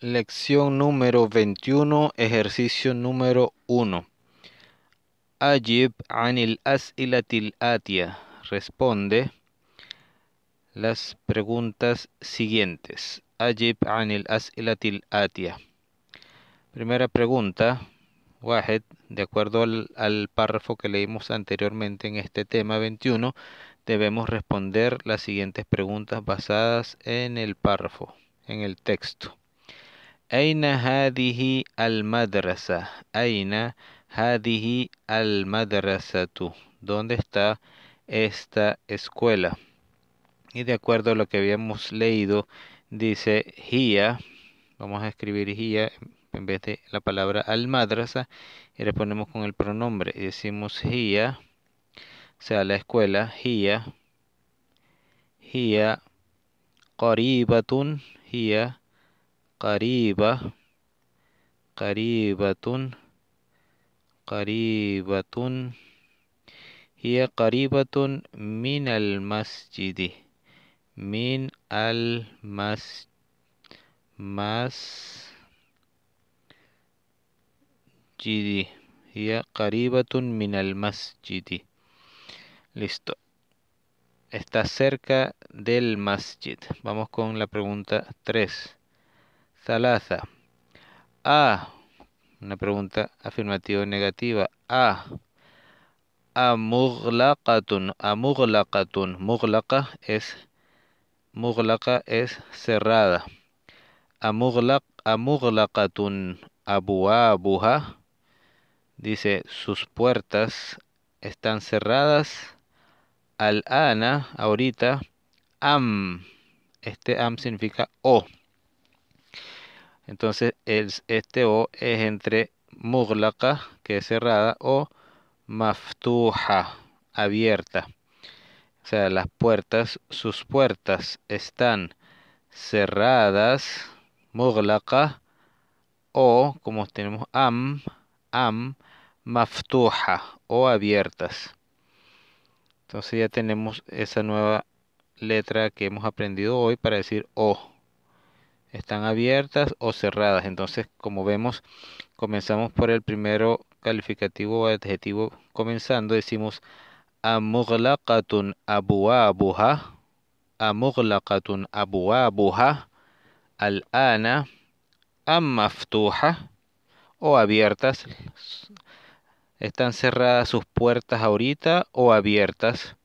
Lección número 21, ejercicio número 1. Ajib anil as'ilatil atia. Responde las preguntas siguientes. Ajib anil as'ilatil atia. Primera pregunta, Wahed, de acuerdo al, al párrafo que leímos anteriormente en este tema 21, debemos responder las siguientes preguntas basadas en el párrafo, en el texto. Al-Madrasa. Aina أين al المدرسة ¿Dónde está esta escuela? Y de acuerdo a lo que habíamos leído, dice Hia. vamos a escribir Hia en vez de la palabra al-madrasa y le ponemos con el pronombre y decimos Hia, o sea, la escuela, hiya, Hia, qaribatun, Hia. Cariba. Cariba tun. Cariba tun. min al masjid, Min al masjidi. Hia tun min al masjidi. Listo. Está cerca del masjid. Vamos con la pregunta 3. A. Una pregunta afirmativa o negativa. A. Amuglaqatun. Amuglaqatun. Muglaqa es, muglaqa es cerrada. Amuglaq, amuglaqatun. Abuabuha. Dice, sus puertas están cerradas. Al ana, ahorita. Am. Este am significa o. Entonces este O es entre muglaqa, que es cerrada, o maftuha, abierta. O sea, las puertas, sus puertas están cerradas, muglaqa, o como tenemos am, am, maftuha, o abiertas. Entonces ya tenemos esa nueva letra que hemos aprendido hoy para decir o están abiertas o cerradas. Entonces, como vemos, comenzamos por el primero calificativo o adjetivo comenzando. Decimos amuglaqatun abwaabuha Amuglaqatun abuabuha al-ana ammaftuha o abiertas están cerradas sus puertas ahorita o abiertas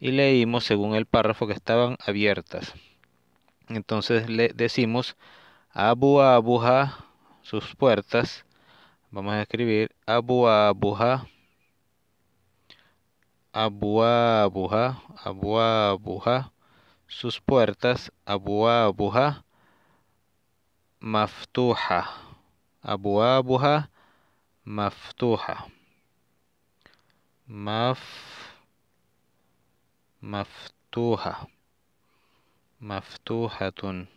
y leímos según el párrafo que estaban abiertas. Entonces le decimos Abu Abuja, sus puertas. Vamos a escribir Abu Abuja. Abu Abuja, Abu Abuja, sus puertas. Abu Abuja, maftuha. Abu Abuja, maftuha. Maf, maftuha. Maftuhatun.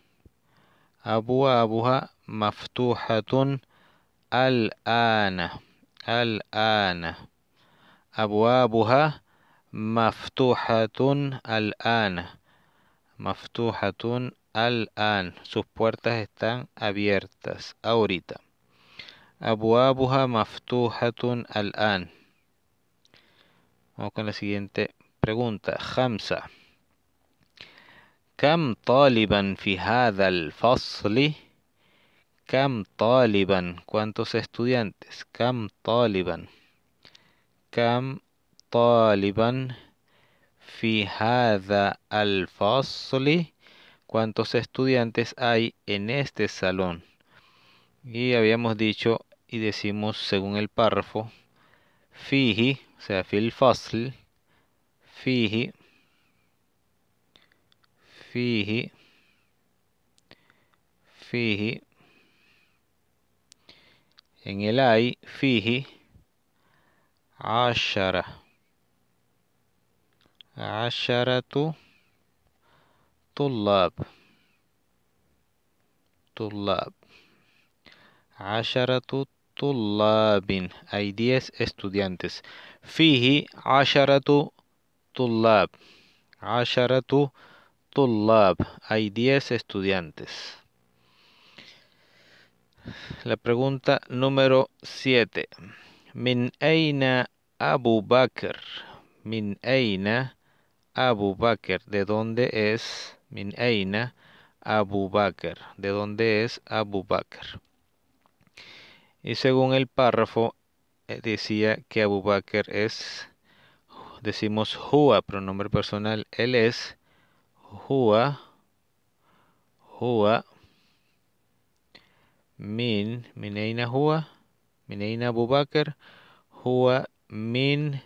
Abu Abuja Maftuhatun Al-An. Abu Abuja Maftuhatun Al-An. Maftuhatun Al-An. Sus puertas están abiertas. Ahorita. Abu Abuja Maftuhatun Al-An. Vamos con la siguiente pregunta. Hamza. كم طالبا في al الفصل كم طالبا cuántos estudiantes Cam طالبا Cam طالبا في al الفصل cuántos estudiantes hay en este salón y habíamos dicho y decimos según el párrafo Fiji. o sea fil fasl fiji. Fiji, Fiji, en el AY, fiji ashara ashara tu tulab tulab ashara tu tulabin hay diez estudiantes fiji ashara tu tulab ashara tu طلاب hay 10 estudiantes la pregunta número 7 min aina Abu Bakr min Aina Abu Bakr de dónde es min Aina Abu Bakr de dónde es Abu Bakr y según el párrafo eh, decía que Abu Bakr es decimos Hua pronombre personal él es هو هو من من أين هو من أين أبو بكر هو من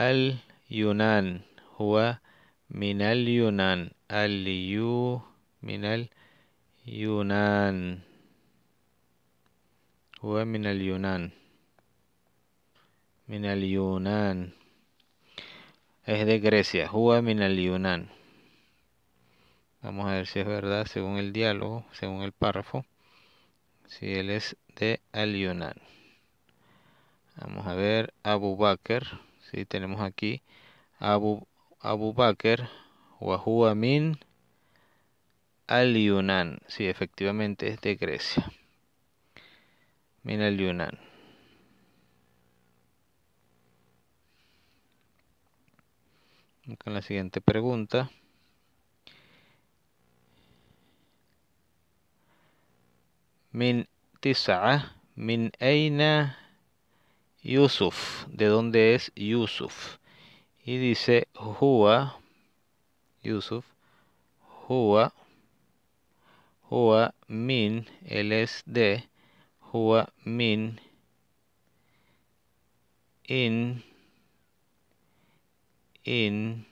اليونان هو من اليونان اليو من اليونان هو من اليونان من اليونان es de Grecia هو من اليونان Vamos a ver si es verdad según el diálogo, según el párrafo, si él es de al Vamos a ver Abu Bakr, si ¿sí? tenemos aquí Abu, Abu Bakr, Wahua Min al si sí, efectivamente es de Grecia. Min Al-Yunan. Con la siguiente pregunta. Min tisa'a, min aina Yusuf. ¿De dónde es Yusuf? Y dice Hua. Yusuf. Hua. Hua min. Él es de. Hua min. In. In.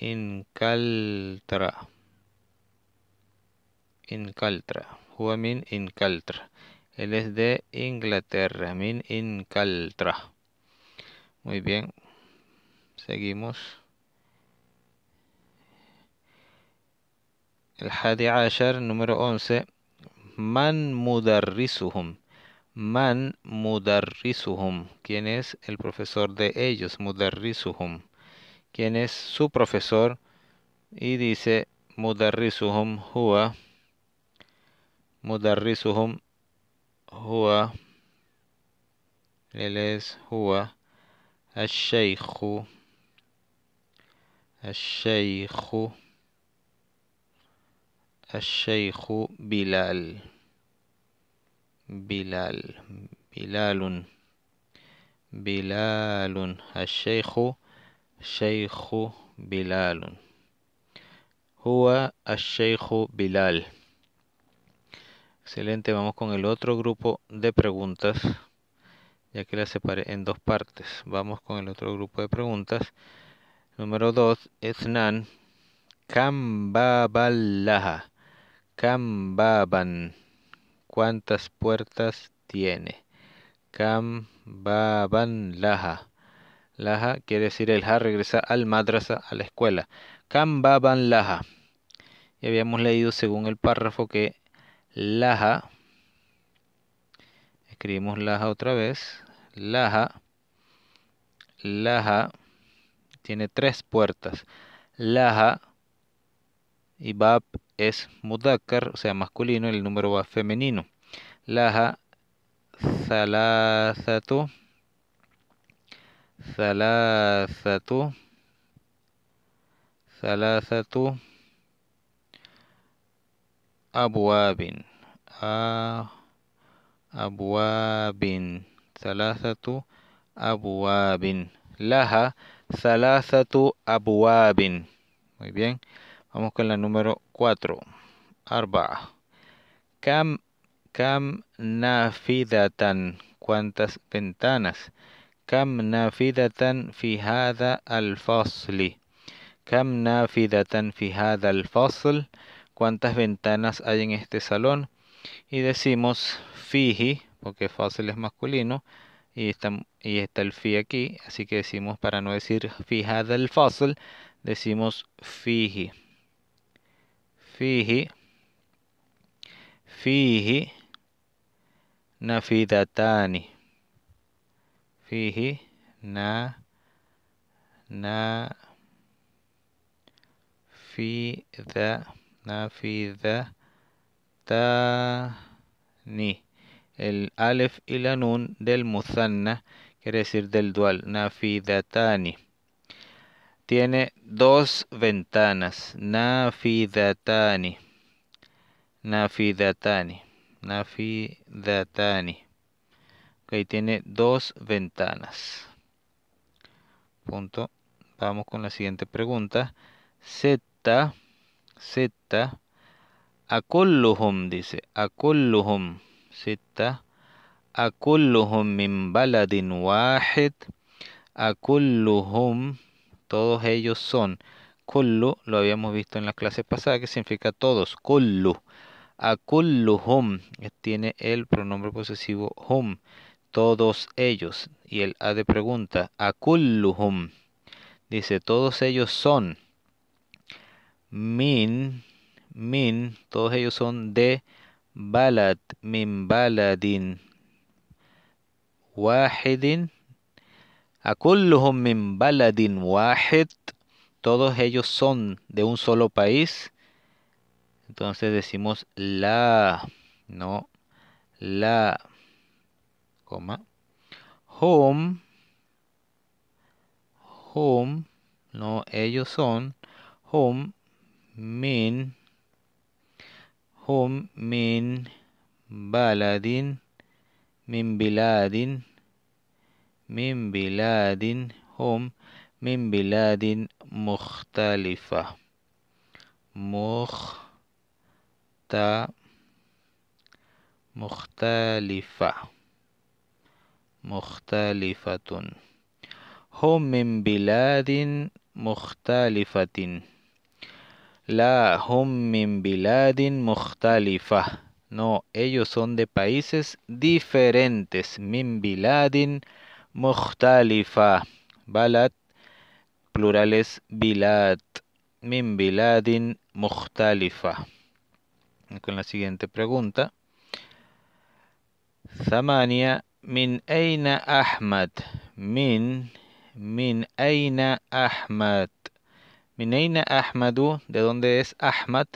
In Kaltra. Incaltra. Juamin Incaltra. Él es de Inglaterra. Min Incaltra. Muy bien. Seguimos. El Hadi Ashar, número 11. Man mudarrisuhum. Man mudarrisuhum. ¿Quién es el profesor de ellos? Mudarrisuhum. ¿Quién es su profesor? Y dice mudarrisuhum Hua. مدرسهم هو ليس هو الشيخ الشيخ الشيخ بلال بلال بلال بلال الشيخ شيخ بلال هو الشيخ بلال Excelente, vamos con el otro grupo de preguntas, ya que las separé en dos partes. Vamos con el otro grupo de preguntas. Número 2, Esnan Kambabalaja Kambaban. ¿Cuántas puertas tiene? Kambaban laja quiere decir el ha regresa al madrasa, a la escuela. Kambaban Y habíamos leído según el párrafo que Laja. Escribimos Laja otra vez. Laja. Laja. Tiene tres puertas. Laja. Y Bab es Mudakar, o sea, masculino, el número va femenino. Laja. Salazatu. Salazatu. Salazatu. Abuabin. Abin. Ah, Abu Abin. Abu Laha. Salasatu tu. Muy bien. Vamos con la número 4. Arba. Cam. Cam. Cam. Cuantas ventanas. Cam. nafidatan fidatan. Fijada al fosli. Cam. nafidatan fidatan. Fijada al fosl cuántas ventanas hay en este salón y decimos Fiji porque fácil es masculino y está, y está el fi aquí así que decimos para no decir fija del fósil decimos Fiji Fiji Fiji tani Fiji na na fi nafidatani. El alef y la nun del muzanna quiere decir del dual, nafidatani. Tiene dos ventanas, nafidatani. Nafidatani. Nafidatani. Ok, tiene dos ventanas. Punto. Vamos con la siguiente pregunta. zeta Z. Akulluhum dice. Akulluhum Z. Akulluhum min baladin wahid. Akulluhum. Todos ellos son. Kullu lo habíamos visto en las clase pasada que significa todos. Kullu. Akulluhum eh, tiene el pronombre posesivo hum. Todos ellos. Y el A de pregunta. Akulluhum. Dice todos ellos son min, min, todos ellos son de balad, min baladin, wahidin, akulluhum min baladin wahid, todos ellos son de un solo país, entonces decimos la, no, la, coma, home, home, no, ellos son, home, من هم من بلد من بلاد من بلاد هم من بلاد مختلفة مخت مختلفة مختلفة هم من بلاد مختلفة La hum min biladin mukhtalifa. No, ellos son de países diferentes. Min biladin mukhtalifa. Balat, plurales es bilad. Min biladin mukhtalifa. Con la siguiente pregunta. Zamania, min aina Ahmad. Min, min aina Ahmad. Mineina Ahmadu, de dónde es Ahmad.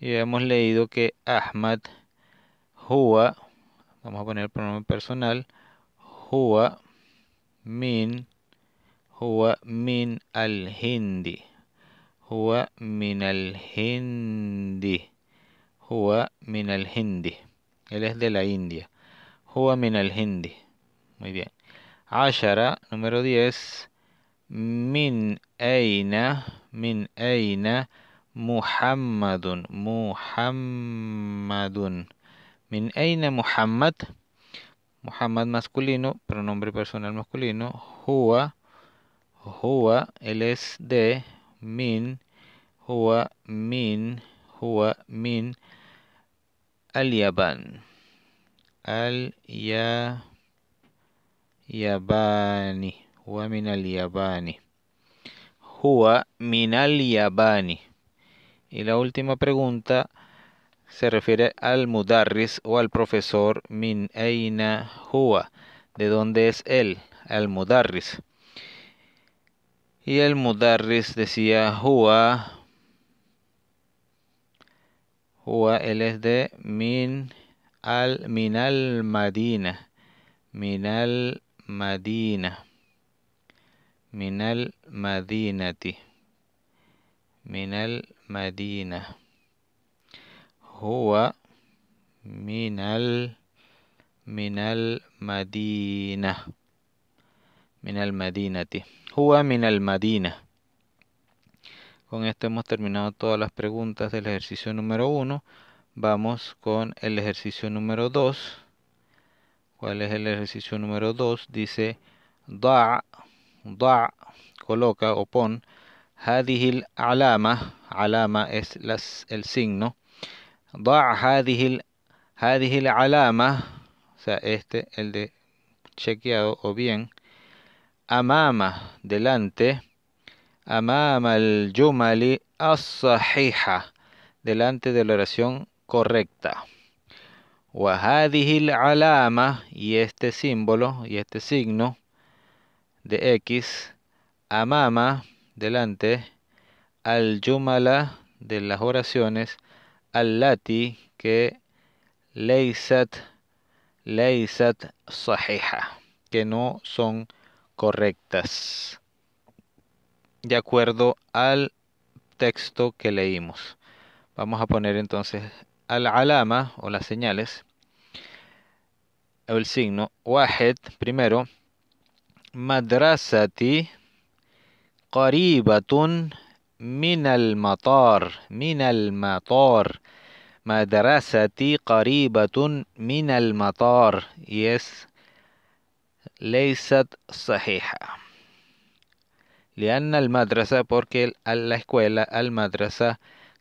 Y hemos leído que Ahmad Hua, vamos a poner el pronombre personal, Hua Min, Hua Min al-Hindi. Hua Min al-Hindi. Hua Min al-Hindi. Él es de la India. Hua Min al-Hindi. Muy bien. Ashara, número 10. Min aina, min aina Muhammadun, Muhammadun. Min aina Muhammad, Muhammad masculino, pronombre personal masculino. ¡Hua! ¡Hua! El es de, min, hua min, huwa, min. Al-Yaban. Al-Yabani. Hua min yabani min Y la última pregunta se refiere al mudarris o al profesor min Eina Hua. ¿De dónde es él? Al mudarris. Y el mudarris decía Hua. Hua, él es de min al, Minal Madina. Min al Madina. Minal Madinati. Minal Madina. HUA minal minal Madina. Minal Madinati. HUA minal Madina. Con esto hemos terminado todas las preguntas del ejercicio número uno. Vamos con el ejercicio número 2. ¿Cuál es el ejercicio número 2? Dice da da, coloca o pon, hadihil alama, alama es el signo, da hadihil, alama, o sea, este, el de chequeado o bien, amama, delante, amama al yumali as delante de la oración correcta. Wahadihil alama, y este símbolo, y este signo, de X, a mama delante, al yumala de las oraciones, al lati que leisat, leisat sahiha, que no son correctas, de acuerdo al texto que leímos. Vamos a poner entonces al alama o las señales, el signo, wahed primero, مدرستي قريبة من المطار من المطار مدرستي قريبة من المطار yes ليست صحيحة لأن المدرسة porque la escuela المدرسة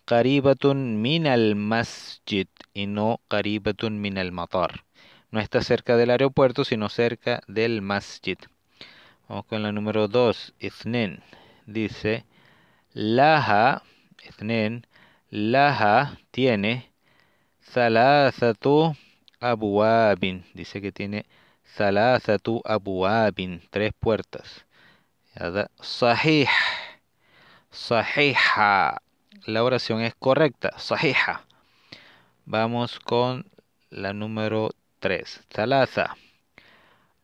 قريبة من المسجد y no قريبة من المطار no está cerca del aeropuerto sino cerca del masjid Vamos con la número 2, iznen, Dice, laja, iznen, Laha tiene Salazatu Abuabin. Dice que tiene Salazatu Abuabin, tres puertas. Sahih, Sahiha. La oración es correcta, Sahiha. Vamos con la número 3, Salaza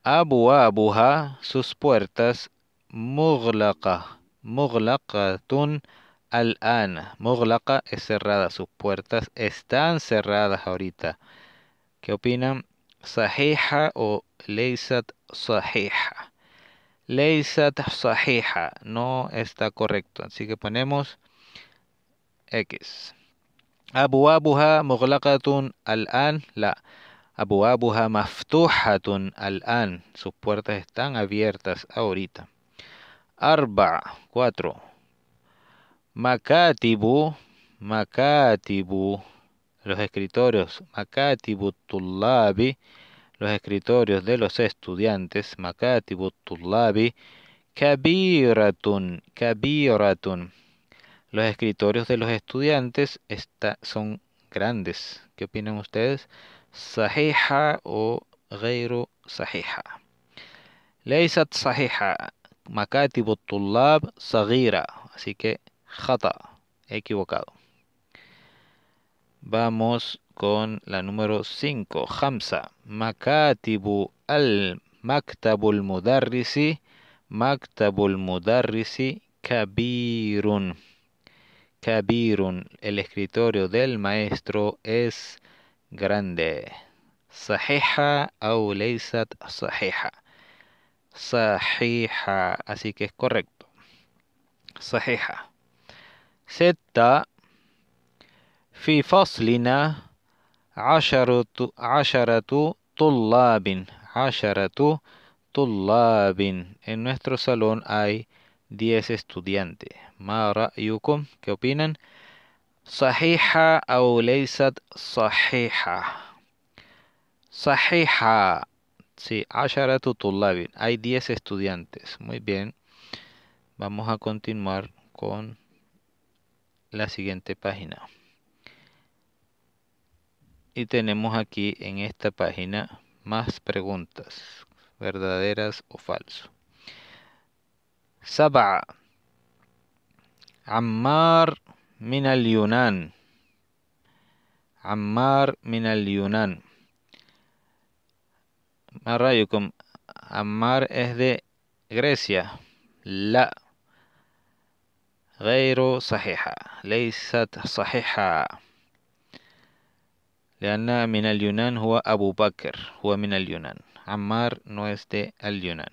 abuja sus puertas, Murlaka tun al-an. Muglaqa es cerrada, sus puertas están cerradas ahorita. ¿Qué opinan? Sahija o leisat sahija. Leisat sahija, no está correcto. Así que ponemos X. Abuabuha tun al-an, la. Abu Abu maftuhatun al-an. Sus puertas están abiertas ahorita. Arba, cuatro. Makatibu, makatibu. Los escritorios, makatibu tullabi. Los escritorios de los estudiantes, makatibu tullabi. Kabiratun, kabiratun. Los escritorios de los estudiantes está, son grandes. ¿Qué opinan ustedes? sahiha o gairu sahiha. Leisat sahiha. Makatibu tulab sagira. Así que jata. Equivocado. Vamos con la número 5. Hamza. Makatibu al maktabul mudarrisi. Maktabul mudarrisi kabirun. Kabirun. El escritorio del maestro es grande. Sahiha au leisat sahiha. Sahiha. Así que es correcto. Sahiha. Z. Fi faslina. Asharatu. Asharatu. Tullabin. Asharatu. Tullabin. En nuestro salón hay 10 estudiantes. Mara yukum. ¿Qué opinan? Sahiha o ليست sahiha. صحيحة Sí, Hay 10 estudiantes. Muy bien. Vamos a continuar con la siguiente página. Y tenemos aquí en esta página más preguntas. Verdaderas o falso. Saba. Amar. من اليونان عمار من اليونان ما رأيكم عمار es غريسيا لا غير صحيحة ليست صحيحة لأن من اليونان هو أبو بكر هو من اليونان عمار نو es اليونان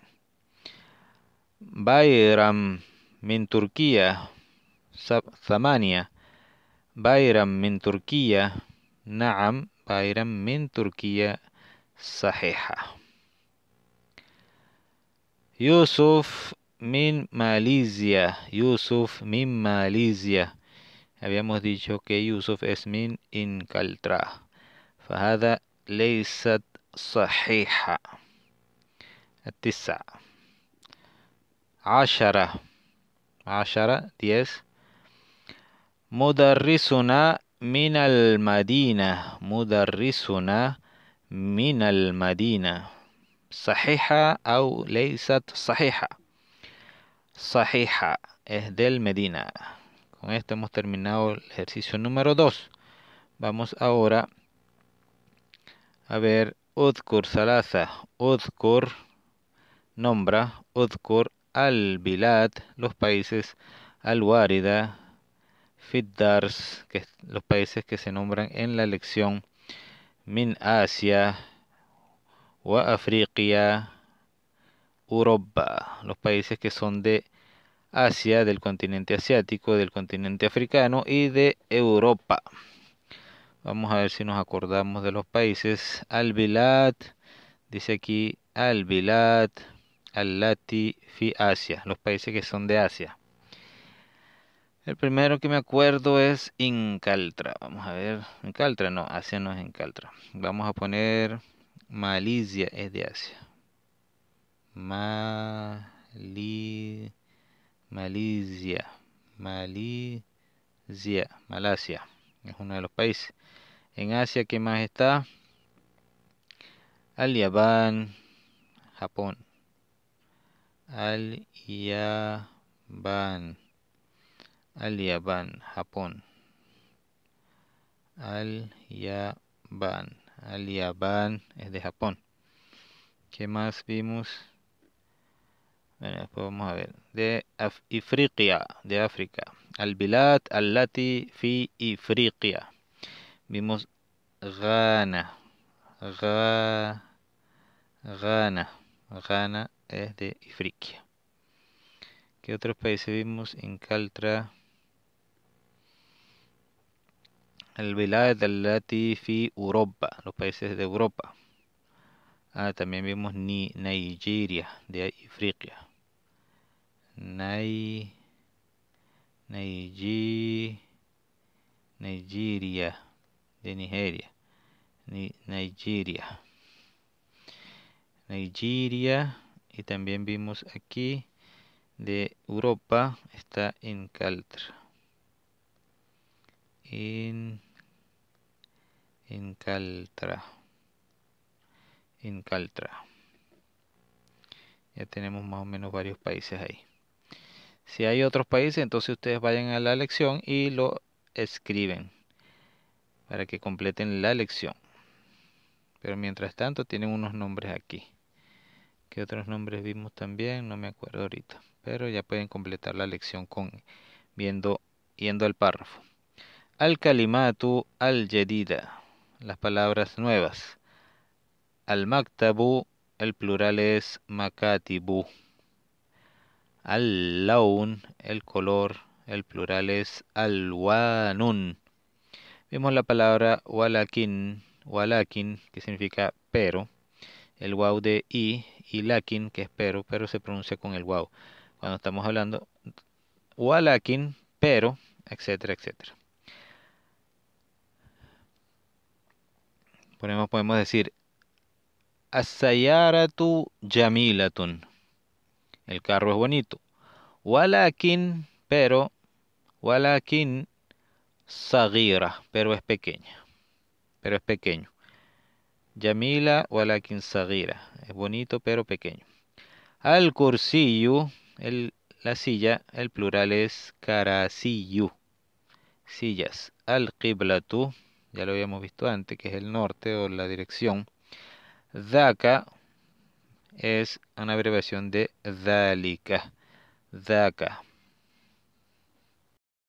بايرام من تركيا ثمانية بايرم من تركيا نعم بايرم من تركيا صحيحة يوسف من ماليزيا يوسف من ماليزيا Habíamos dicho que Yusuf es min Incaltra. فهذا ليست صحيحة. التسعة. عشرة. عشرة. 10 Mudarrisuna min al Madina. Mudarrisuna min al Madina. Sahiha Au leisat sahiha. Sahiha es del Medina. Con esto hemos terminado el ejercicio número 2. Vamos ahora a ver Udkur Salaza. Udkur nombra Udkur al bilat los países al Warida, Fitdars, que es los países que se nombran en la lección Min Asia, Wa Europa, los países que son de Asia, del continente asiático, del continente africano y de Europa. Vamos a ver si nos acordamos de los países. Albilat, dice aquí Albilat, Lati, fi Asia, los países que son de Asia. El primero que me acuerdo es Incaltra. Vamos a ver. Incaltra, no, Asia no es Incaltra. Vamos a poner Malicia, es de Asia. Mali, Malicia, Malicia, Malasia. Es uno de los países. En Asia, que más está? Aliaban, Japón. al al Japón. Al Yaban. Al es de Japón. ¿Qué más vimos? Bueno, después vamos a ver. De Af de África. Al bilat al Lati, fi Ifriqia. Vimos Ghana. Ghana. Ghana. es de Ifriqia. ¿Qué otros países vimos en Caltra? El de del Latifi Europa. los países de Europa ah, también vimos ni Nigeria de África, Ni Nigeria Nigeria de Nigeria ni, Nigeria Nigeria y también vimos aquí de Europa está en Caltra en Incaltra. Incaltra. Ya tenemos más o menos varios países ahí. Si hay otros países, entonces ustedes vayan a la lección y lo escriben para que completen la lección. Pero mientras tanto tienen unos nombres aquí. ¿Qué otros nombres vimos también? No me acuerdo ahorita. Pero ya pueden completar la lección con viendo, yendo al párrafo. Al-Kalimatu al Yedida las palabras nuevas. Al-maktabu, el plural es makatibu. Al-laun, el color, el plural es al-wanun. Vimos la palabra walakin, walakin, que significa pero. El wow de i y lakin, que es pero, pero se pronuncia con el wow. Cuando estamos hablando walakin, pero, etcétera, etcétera. podemos decir Asayaratu yamilatun. El carro es bonito. Walakin, pero Walakin Sagira, pero es pequeña. Pero es pequeño. Yamila Walakin Sagira. Es bonito pero pequeño. Al cursillo, la silla, el plural es Karasiyu. Sillas. Al qiblatu, ya lo habíamos visto antes, que es el norte o la dirección. daca es una abreviación de Dhalika. daca